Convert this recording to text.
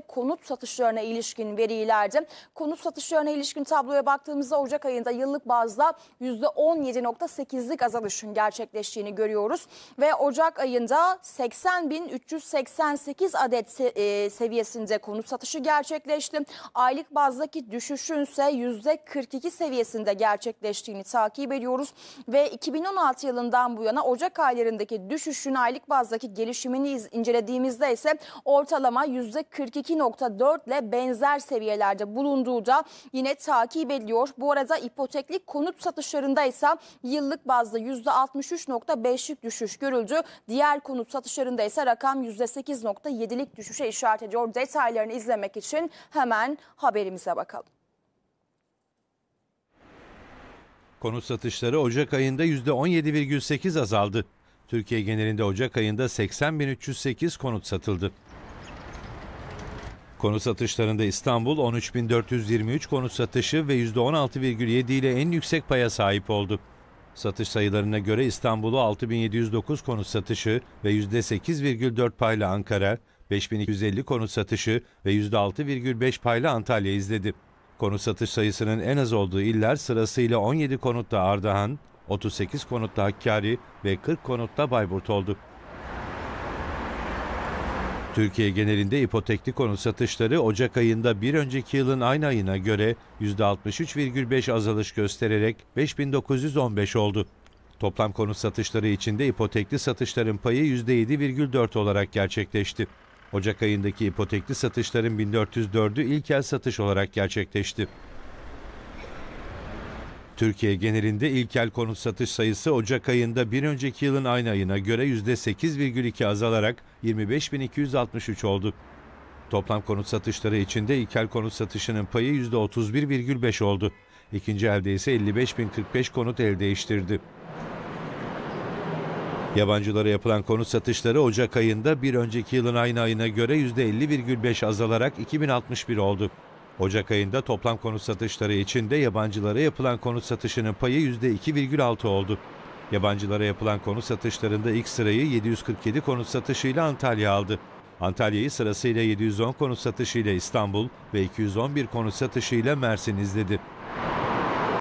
konut satışlarına ilişkin verilerde konut satışlarına ilişkin tabloya baktığımızda Ocak ayında yıllık bazda %17.8'lik azalışın gerçekleştiğini görüyoruz ve Ocak ayında 80.388 adet se e seviyesinde konut satışı gerçekleşti. Aylık bazdaki düşüşün ise %42 seviyesinde gerçekleştiğini takip ediyoruz ve 2016 yılından bu yana Ocak aylarındaki düşüşün aylık bazdaki gelişimini incelediğimizde ise ortalama %42 %2.4 ile benzer seviyelerde bulunduğu da yine takip ediliyor. Bu arada ipoteklik konut satışlarında ise yıllık bazda %63.5'lik düşüş görüldü. Diğer konut satışlarında ise rakam %8.7'lik düşüşe işaret ediyor. Detaylarını izlemek için hemen haberimize bakalım. Konut satışları Ocak ayında %17,8 azaldı. Türkiye genelinde Ocak ayında 80.308 konut satıldı. Konut satışlarında İstanbul 13.423 konut satışı ve %16,7 ile en yüksek paya sahip oldu. Satış sayılarına göre İstanbul'u 6709 konut satışı ve %8,4 payla Ankara, 5250 konut satışı ve %6,5 payla Antalya izledi. Konut satış sayısının en az olduğu iller sırasıyla 17 konutta Ardahan, 38 konutta Hakkari ve 40 konutta Bayburt oldu. Türkiye genelinde ipotekli konut satışları Ocak ayında bir önceki yılın aynı ayına göre %63,5 azalış göstererek 5915 oldu. Toplam konut satışları içinde ipotekli satışların payı %7,4 olarak gerçekleşti. Ocak ayındaki ipotekli satışların 1404'ü ilk el satış olarak gerçekleşti. Türkiye genelinde ilkel konut satış sayısı Ocak ayında bir önceki yılın aynı ayına göre %8,2 azalarak 25.263 oldu. Toplam konut satışları içinde ilkel konut satışının payı %31,5 oldu. İkinci elde ise 55.045 konut el değiştirdi. Yabancılara yapılan konut satışları Ocak ayında bir önceki yılın aynı ayına göre %50,5 azalarak 2061 oldu. Ocak ayında toplam konut satışları içinde yabancılara yapılan konut satışının payı %2,6 oldu. Yabancılara yapılan konut satışlarında ilk sırayı 747 konut satışıyla Antalya aldı. Antalya'yı sırasıyla 710 konut satışıyla İstanbul ve 211 konut satışıyla Mersin izledi.